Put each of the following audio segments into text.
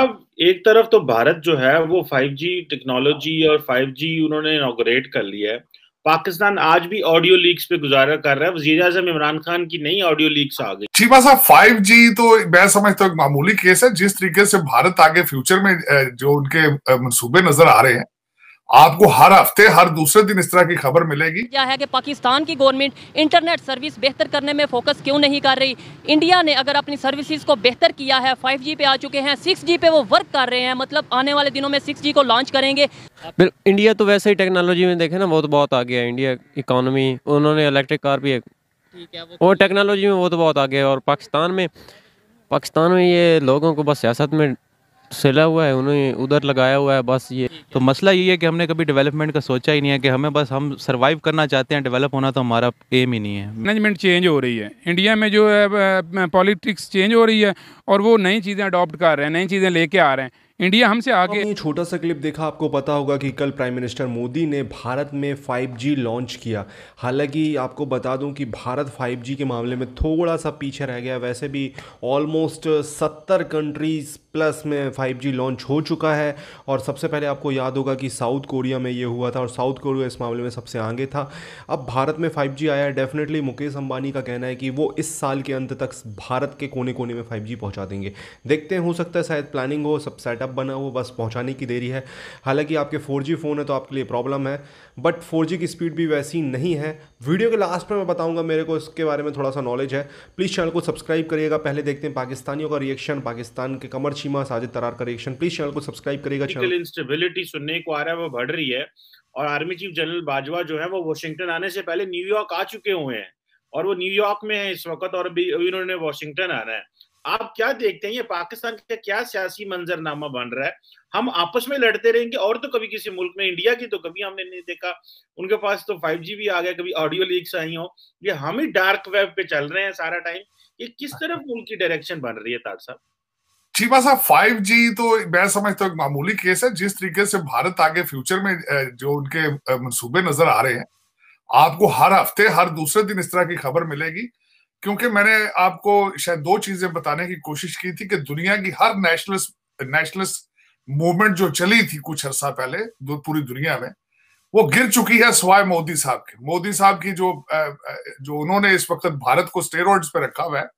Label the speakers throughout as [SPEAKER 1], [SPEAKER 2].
[SPEAKER 1] अब एक तरफ तो भारत जो है वो 5G टेक्नोलॉजी और 5G उन्होंने इनोग्रेट कर लिया है पाकिस्तान आज भी ऑडियो लीक्स पे गुजारा कर रहा है वजीर अजम इमरान खान की नई ऑडियो लीक्स आ गई
[SPEAKER 2] चीमा साहब फाइव जी तो मैं समझता हूँ मामूली केस है जिस तरीके से भारत आगे फ्यूचर में जो उनके मंसूबे नजर आ रहे हैं आपको हर हफ्ते हर दूसरे दिन इस तरह की खबर मिलेगी क्या
[SPEAKER 3] है कि पाकिस्तान की गवर्नमेंट इंटरनेट सर्विस बेहतर करने में फोकस क्यों नहीं कर रही इंडिया ने अगर अपनी सर्विसेज को बेहतर किया है 5G पे आ चुके हैं 6G पे वो वर्क कर रहे हैं मतलब आने वाले दिनों में 6G को लॉन्च करेंगे
[SPEAKER 4] इंडिया तो वैसे ही टेक्नोलॉजी में देखे ना बहुत बहुत आगे है इंडिया इकोनॉमी उन्होंने इलेक्ट्रिक कार भी और टेक्नोलॉजी तो में वो तो बहुत आगे और पाकिस्तान में पाकिस्तान में ये लोगों को बस सियासत में सिला हुआ है उन्हें उधर लगाया हुआ है बस ये तो मसला ये है कि हमने कभी डेवलपमेंट का सोचा ही नहीं है कि हमें बस हम सर्वाइव करना चाहते हैं डेवलप होना तो हमारा एम ही नहीं है
[SPEAKER 5] मैनेजमेंट चेंज हो रही है इंडिया में जो है पॉलिटिक्स चेंज हो रही है और वो नई चीज़ें अडॉप्ट कर रहे हैं नई चीज़ें लेके आ रहे हैं
[SPEAKER 1] इंडिया हमसे तो आगे ये छोटा सा क्लिप देखा आपको पता होगा कि कल प्राइम मिनिस्टर मोदी ने भारत में 5G लॉन्च किया हालांकि आपको बता दूं कि भारत 5G के मामले में थोड़ा सा पीछे रह गया वैसे भी ऑलमोस्ट 70 कंट्रीज़ प्लस में 5G लॉन्च हो चुका है और सबसे पहले आपको याद होगा कि साउथ कोरिया में ये हुआ था और साउथ कोरिया इस मामले में सबसे आगे था अब भारत में 5G आया डेफिनेटली मुकेश अंबानी का कहना है कि वो इस साल के अंत तक भारत के कोने कोने में 5G पहुंचा देंगे देखते हैं हो सकता है शायद प्लानिंग हो सब सेटअप सेटअप बना वो बस पहुंचाने की देरी है हालांकि आपके 4G फ़ोन है तो आपके लिए प्रॉब्लम है बट 4G की स्पीड भी वैसी नहीं है वीडियो के लास्ट में मैं बताऊंगा मेरे को इसके बारे में थोड़ा सा नॉलेज है प्लीज़ चैनल को सब्सक्राइब करिएगा पहले देखते हैं पाकिस्तानियों का रिएक्शन पाकिस्तान के कमर छीमा साजिद तरार का रिएक्शन प्लीज़ चैनल को सब्सक्राइब करिएगा चैनल इंस्टेबिलिटी सुनने को आ रहा है वो बढ़ रही है और आर्मी चीफ जनरल बाजवा जो है वो वॉशिंगटन आने से पहले न्यूयॉर्क आ चुके हुए हैं और वो न्यूयॉर्क में है इस वक्त और अभी उन्होंने वॉशिंगटन आना है आप क्या देखते हैं ये पाकिस्तान का क्या सियासी मंजरनामा बन रहा है हम आपस में लड़ते रहेंगे और तो कभी किसी मुल्क में इंडिया की तो कभी हमने नहीं देखा उनके पास तो फाइव जी भी आ गया कभी ऑडियो लीक्स आई हो ये हम ही डार्क वेब पे चल रहे हैं सारा टाइम ये किस तरह मुल्क की डायरेक्शन बन रही है तार साहब
[SPEAKER 2] चीपा साहब फाइव जी तो मैं समझता हूँ एक मामूली केस है जिस तरीके से भारत आगे फ्यूचर में जो उनके मंसूबे नजर आ रहे हैं आपको हर हफ्ते हर दूसरे दिन इस तरह की खबर मिलेगी क्योंकि मैंने आपको शायद दो चीजें बताने की कोशिश की थी कि दुनिया की हर नेशनलिस्ट नेशनलिस्ट मूवमेंट जो चली थी कुछ अरसा पहले पूरी दुनिया में वो गिर चुकी है सवाय मोदी साहब के मोदी साहब की जो जो उन्होंने इस वक्त भारत को स्टेरॉइड्स पे रखा हुआ है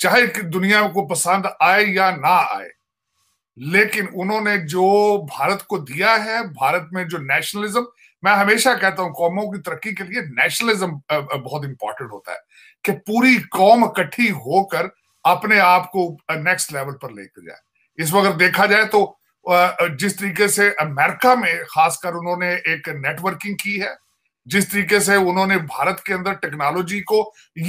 [SPEAKER 2] चाहे दुनिया को पसंद आए या ना आए लेकिन उन्होंने जो भारत को दिया है भारत में जो नेशनलिज्म मैं हमेशा कहता हूं कौमों की तरक्की के लिए नेशनलिज्म बहुत इंपॉर्टेंट होता है कि पूरी कौम इकट्ठी होकर अपने आप को नेक्स्ट लेवल पर लेकर जाए इस अगर देखा जाए तो जिस तरीके से अमेरिका में खासकर उन्होंने एक नेटवर्किंग की है जिस तरीके से उन्होंने भारत के अंदर टेक्नोलॉजी को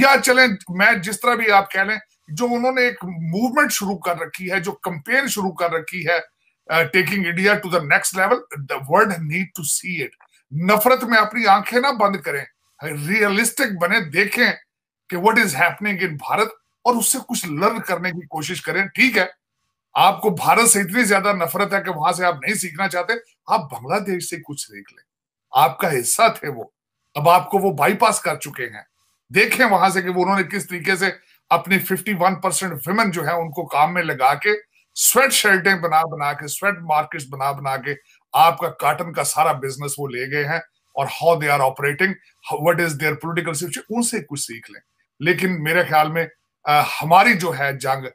[SPEAKER 2] या चलें मैं जिस तरह भी आप कह लें जो उन्होंने एक मूवमेंट शुरू कर रखी है जो कंपेन शुरू कर रखी है taking India to the next level the world need to see it नफरत में अपनी आंखें ना बंद करें रियलिस्टिक बने देखें कि what is happening in Bharat और उससे कुछ लर्न करने की कोशिश करें ठीक है आपको भारत से इतनी ज्यादा नफरत है कि वहां से आप नहीं सीखना चाहते आप बांग्लादेश से कुछ सीख लें आपका हिस्सा थे वो अब आपको वो बाईपास कर चुके हैं देखें वहां से कि वो उन्होंने किस तरीके से फिफ्टी 51 परसेंट वुमेन जो है उनको काम में लगा के स्वेट शेल्टें बना बना के स्वेट मार्केट बना बना के आपका काटन का सारा बिजनेस वो ले गए हैं और how they are operating what is their political situation उनसे कुछ सीख लें लेकिन मेरे ख्याल में आ, हमारी जो है जंग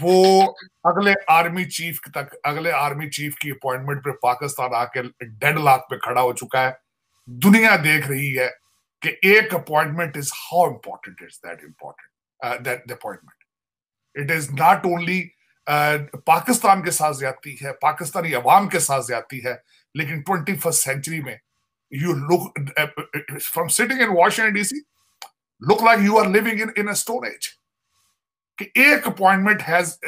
[SPEAKER 2] वो अगले आर्मी चीफ तक अगले आर्मी चीफ की अपॉइंटमेंट पे पाकिस्तान आके डेढ़ लाख पे खड़ा हो चुका है दुनिया देख रही है कि एक appointment is how important is that important uh, that appointment. It is not only Pakistan uh, के साथ जाती है पाकिस्तानी अवाम के साथ जाती है लेकिन ट्वेंटी फर्स्ट सेंचुरी में you look from sitting in Washington DC look like you are living in in storage कि एक appointment has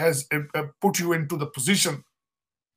[SPEAKER 2] has put you into the position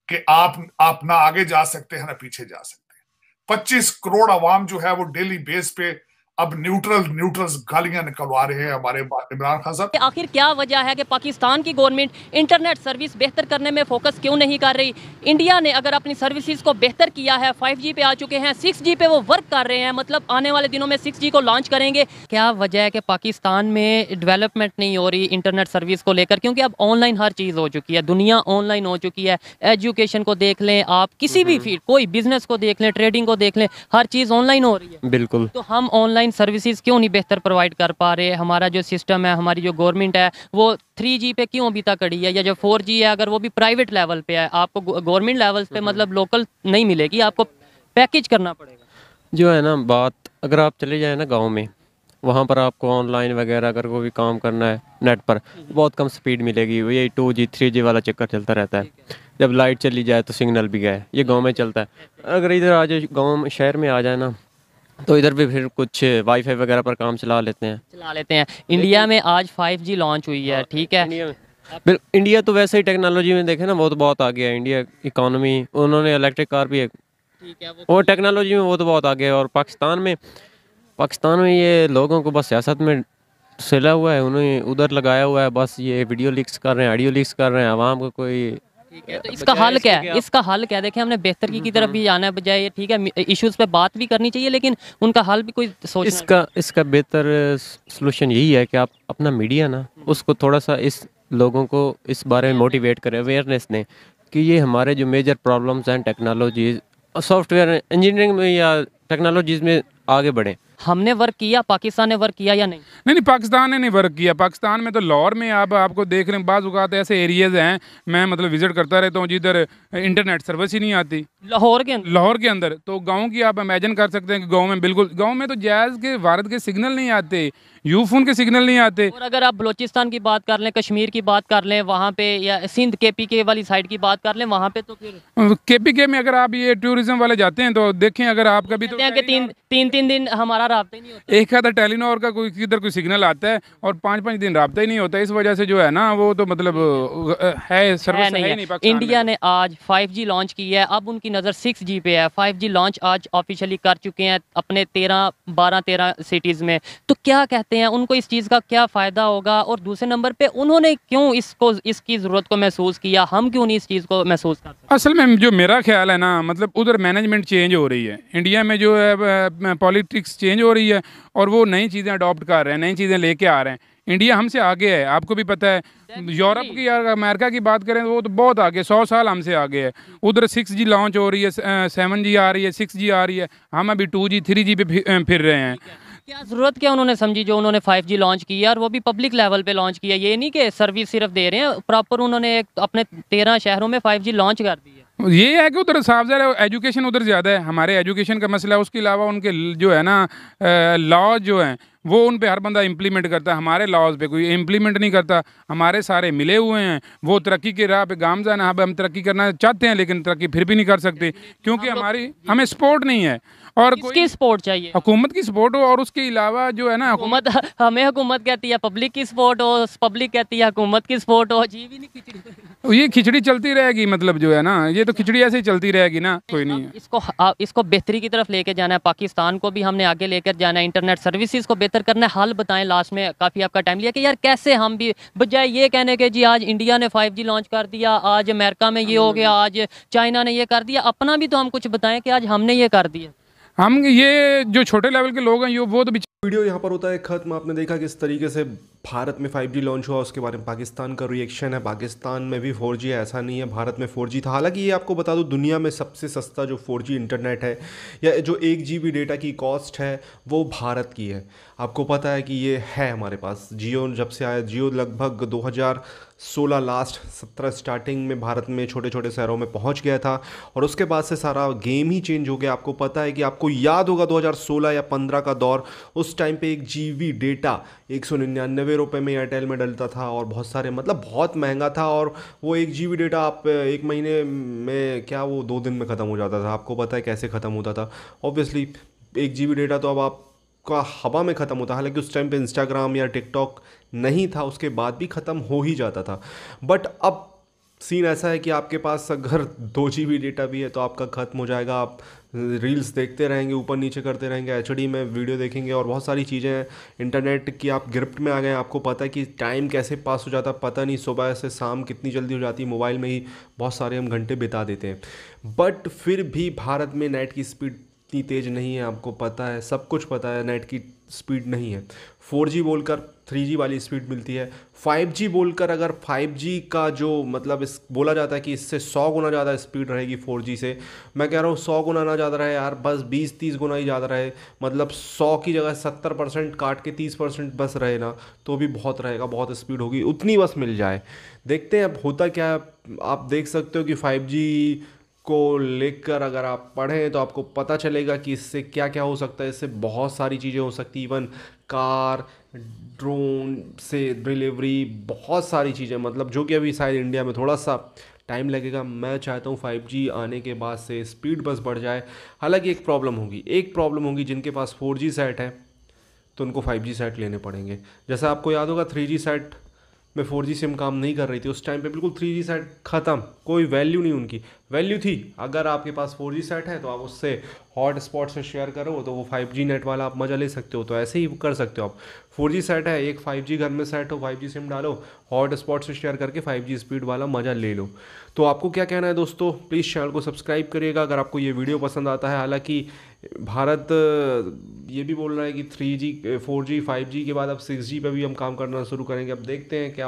[SPEAKER 2] कि आप आप ना आगे जा सकते हैं ना पीछे जा सकते हैं 25 करोड़ अवाम जो है वो डेली बेस पे अब न्यूट्रल न्यूट्रल गालियां निकलवा रहे हैं हमारे इमरान खान साहब
[SPEAKER 3] आखिर क्या वजह है कि पाकिस्तान की गवर्नमेंट इंटरनेट सर्विस बेहतर करने में फोकस क्यों नहीं कर रही इंडिया ने अगर अपनी सर्विसेज को बेहतर किया है 5G पे आ चुके हैं 6G पे वो वर्क कर रहे हैं मतलब आने वाले दिनों में 6G को लॉन्च करेंगे क्या वजह है कि पाकिस्तान में डेवलपमेंट नहीं हो रही इंटरनेट सर्विस को लेकर क्योंकि अब ऑनलाइन हर चीज़ हो चुकी है दुनिया ऑनलाइन हो चुकी है एजुकेशन को देख लें आप किसी भी फील्ड हम्म। कोई बिजनेस को देख लें ट्रेडिंग को देख लें हर चीज़ ऑनलाइन हो रही है बिल्कुल तो हम ऑनलाइन ऑनलाइन सर्विसेज क्यों नहीं बेहतर प्रोवाइड कर पा रहे हमारा जो सिस्टम है हमारी जो गवर्नमेंट है वो थ्री जी पे क्यों अभी तक कड़ी है या जो फोर जी है अगर वो भी प्राइवेट लेवल पे है आपको गवर्नमेंट लेवल पे हम्म। मतलब लोकल नहीं मिलेगी आपको पैकेज करना पड़ेगा
[SPEAKER 4] जो है ना बात अगर आप चले जाए ना गाँव में वहाँ पर आपको ऑनलाइन वगैरह अगर कोई भी काम करना है नेट पर हम्म। बहुत कम स्पीड मिलेगी यही टू जी थ्री जी वाला चक्कर चलता रहता है जब लाइट चली जाए तो सिग्नल भी गए ये गाँव में चलता है अगर इधर आ जाए गाँव में शहर में आ जाए ना तो इधर भी फिर कुछ वाईफाई वगैरह पर काम चला लेते हैं
[SPEAKER 3] चला लेते हैं इंडिया में आज 5G लॉन्च हुई है हाँ, ठीक है इंडिया
[SPEAKER 4] इंडिया तो वैसे ही टेक्नोलॉजी में देखे ना वो तो बहुत आगे है इंडिया इकोनॉमी उन्होंने इलेक्ट्रिक कार भी एक वो और टेक्नोलॉजी में वो तो बहुत आगे है और पाकिस्तान में पाकिस्तान में ये लोगों को बस सियासत में सिला हुआ है उन्हें उधर लगाया हुआ है बस ये वीडियो लीक्स कर रहे हैं ऑडियो लीक्स कर रहे हैं आवाम को कोई
[SPEAKER 3] तो इसका हल क्या है इसका हल क्या देखें हमने बेहतर की तरफ भी जाना है बजाय ठीक है इश्यूज पे बात भी करनी चाहिए लेकिन उनका हल भी कोई सोच
[SPEAKER 4] इसका इसका बेहतर सोलूशन यही है कि आप अपना मीडिया ना हम्म। उसको थोड़ा सा इस लोगों को इस बारे में मोटिवेट करें अवेयरनेस दें कि ये हमारे जो मेजर प्रॉब्लम्स हैं टेक्नोलॉजी सॉफ्टवेयर इंजीनियरिंग में या
[SPEAKER 5] टेक्नोलॉजीज़ में आगे बढ़ें
[SPEAKER 3] हमने वर्क किया पाकिस्तान ने वर्क किया या नहीं
[SPEAKER 5] नहीं नहीं पाकिस्तान ने नहीं वर्क किया पाकिस्तान में तो लाहौर में आप आपको देख रहे हैं बाज़ अवत ऐसे एरियाज हैं मैं मतलब विजिट करता रहता हूँ जिधर इंटरनेट सर्विस ही नहीं आती लाहौर के लाहौर के अंदर तो गाँव की आप इमेजन कर सकते हैं कि गाँव में बिल्कुल गाँव में तो जायज के भारत के सिग्नल नहीं आते यू फोन के सिग्नल नहीं आते और
[SPEAKER 3] अगर आप बलोचिस्तान की बात कर लें कश्मीर की बात कर लें वहाँ पे या सिंध के पी के वाली साइड की बात कर लें वहाँ पे तो फिर
[SPEAKER 5] के पी के में अगर आप ये टूरिज्म वाले जाते हैं तो देखें अगर आप कभी तो तीन तीन तीन दिन हमारा यार नहीं होता एक आधा टेलीनॉर तो का कोई किधर कोई सिग्नल आता है और पाँच पाँच दिन रबता ही नहीं होता इस वजह से जो है ना वो तो मतलब है सर्विस है नहीं, है, नहीं इंडिया
[SPEAKER 3] ने आज 5G लॉन्च की है अब उनकी नज़र 6G पे है 5G लॉन्च आज ऑफिशियली कर चुके हैं अपने तेरह बारह तेरह सिटीज़ में तो क्या कहते हैं उनको इस चीज़ का क्या फ़ायदा होगा और दूसरे नंबर पर उन्होंने क्यों इसको इसकी ज़रूरत को महसूस किया हम क्यों
[SPEAKER 5] नहीं इस चीज़ को महसूस कर असल में जो मेरा ख्याल है ना मतलब उधर मैनेजमेंट चेंज हो रही है इंडिया में जो है पॉलिटिक्स चेंज चेंज हो रही है और वो नई चीज़ें अडॉप्ट कर रहे हैं नई चीज़ें लेके आ रहे हैं इंडिया हमसे आगे है आपको भी पता है यूरोप की और अमेरिका की बात करें तो वो तो बहुत आगे सौ साल हमसे आगे है उधर सिक्स जी लॉन्च हो रही है सेवन जी आ रही है सिक्स जी आ रही है हम अभी टू जी थ्री जी पे फिर रहे हैं
[SPEAKER 3] क्या ज़रूरत क्या उन्होंने समझी जो उन्होंने 5G लॉन्च किया और वो भी पब्लिक लेवल पे लॉन्च किया ये नहीं कि सर्विस सिर्फ दे रहे हैं प्रॉपर उन्होंने अपने तेरह शहरों में 5G लॉन्च कर दी है
[SPEAKER 5] ये है कि उधर साफ ज़रा एजुकेशन उधर ज़्यादा है हमारे एजुकेशन का मसला है उसके अलावा उनके जो है ना लॉ जो हैं वो उन पे हर बंदा इम्प्लीमेंट करता है हमारे लॉज पे कोई इम्प्लीमेंट नहीं करता हमारे सारे मिले हुए हैं वो तरक्की के राह पे गामजा है हम तरक्की करना चाहते हैं लेकिन तरक्की फिर भी नहीं कर सकते क्योंकि हमारी हमें सपोर्ट नहीं है और किसकी सपोर्ट चाहिए हुकूमत की सपोर्ट हो और उसके अलावा जो है ना हुकूमत हमें हुकूमत कहती
[SPEAKER 3] है पब्लिक की सपोर्ट हो पब्लिक कहती है हुकूमत की सपोर्ट हो जी भी नहीं खिचड़ी
[SPEAKER 5] तो ये खिचड़ी चलती रहेगी मतलब जो है ना ये तो खिचड़ी ऐसे ही चलती रहेगी ना कोई नहीं
[SPEAKER 3] इसको इसको बेहतरी की तरफ लेके जाना है पाकिस्तान को भी हमने आगे लेकर जाना है इंटरनेट सर्विस को बेहतर करना है हाल बताएं लास्ट में काफ़ी आपका टाइम लिया कि यार कैसे हम भी बजाय ये कहने के जी आज इंडिया ने फाइव लॉन्च कर दिया आज अमेरिका में ये हो गया आज चाइना ने ये कर दिया अपना भी तो हम कुछ बताएं कि आज हमने ये कर दिया
[SPEAKER 1] हम ये जो छोटे लेवल के लोग हैं ये वो तो वीडियो यहाँ पर होता है खत्म आपने देखा किस तरीके से भारत में 5G लॉन्च हुआ उसके बारे में पाकिस्तान का रिएक्शन है पाकिस्तान में भी 4G ऐसा नहीं है भारत में 4G था हालांकि ये आपको बता दूं दुनिया में सबसे सस्ता जो 4G इंटरनेट है या जो एक जी डेटा की कॉस्ट है वो भारत की है आपको पता है कि ये है हमारे पास जियो जब से आया जियो लगभग 2016 लास्ट 17 स्टार्टिंग में भारत में छोटे छोटे शहरों में पहुंच गया था और उसके बाद से सारा गेम ही चेंज हो गया आपको पता है कि आपको याद होगा 2016 या 15 का दौर उस टाइम पे एक जी डेटा एक रुपये में एयरटेल में डलता था और बहुत सारे मतलब बहुत महंगा था और वो एक जी डेटा आप एक महीने में क्या वो दो दिन में ख़त्म हो जाता था आपको पता है कैसे ख़त्म होता था ऑब्वियसली एक जी डेटा तो अब आप का हवा में ख़त्म होता हालांकि उस टाइम पे इंस्टाग्राम या टिकटॉक नहीं था उसके बाद भी ख़त्म हो ही जाता था बट अब सीन ऐसा है कि आपके पास अगर दो जी बी डेटा भी है तो आपका ख़त्म हो जाएगा आप रील्स uh, देखते रहेंगे ऊपर नीचे करते रहेंगे एच में वीडियो देखेंगे और बहुत सारी चीज़ें हैं इंटरनेट की आप गिरफ्ट में आ गए आपको पता है कि टाइम कैसे पास हो जाता पता नहीं सुबह से शाम कितनी जल्दी हो जाती मोबाइल में ही बहुत सारे हम घंटे बिता देते हैं बट फिर भी भारत में नेट की स्पीड इतनी तेज़ नहीं है आपको पता है सब कुछ पता है नेट की स्पीड नहीं है 4G बोलकर 3G वाली स्पीड मिलती है 5G बोलकर अगर 5G का जो मतलब इस बोला जाता है कि इससे 100 गुना ज़्यादा स्पीड रहेगी 4G से मैं कह रहा हूँ 100 गुना ना ज़्यादा रहे यार बस 20-30 गुना ही ज़्यादा रहे मतलब 100 की जगह 70 परसेंट काट के 30 परसेंट बस रहे ना तो भी बहुत रहेगा बहुत स्पीड होगी उतनी बस मिल जाए देखते हैं अब होता क्या है आप देख सकते हो कि फाइव को लेकर अगर आप पढ़ें तो आपको पता चलेगा कि इससे क्या क्या हो सकता है इससे बहुत सारी चीज़ें हो सकती इवन कार ड्रोन से डिलीवरी बहुत सारी चीज़ें मतलब जो कि अभी शायद इंडिया में थोड़ा सा टाइम लगेगा मैं चाहता हूँ 5G आने के बाद से स्पीड बस बढ़ जाए हालांकि एक प्रॉब्लम होगी एक प्रॉब्लम होगी जिनके पास 4G सेट है तो उनको 5G सेट लेने पड़ेंगे जैसा आपको याद होगा 3G सेट में फोर जी सिम काम नहीं कर रही थी उस टाइम पे बिल्कुल थ्री जी सेट ख़त्म कोई वैल्यू नहीं उनकी वैल्यू थी अगर आपके पास फोर जी सेट है तो आप उससे हॉट स्पॉट से शेयर करो तो वो 5G नेट वाला आप मज़ा ले सकते हो तो ऐसे ही कर सकते हो आप 4G सेट है एक 5G घर में सेट हो 5G सिम डालो हॉट स्पॉट से शेयर करके 5G स्पीड वाला मज़ा ले लो तो आपको क्या कहना है दोस्तों प्लीज़ चैनल को सब्सक्राइब करिएगा अगर आपको ये वीडियो पसंद आता है हालांकि भारत ये भी बोल रहा है कि three G four G five G के बाद अब सिक्स जी पर भी हम काम करना शुरू करेंगे अब देखते हैं क्या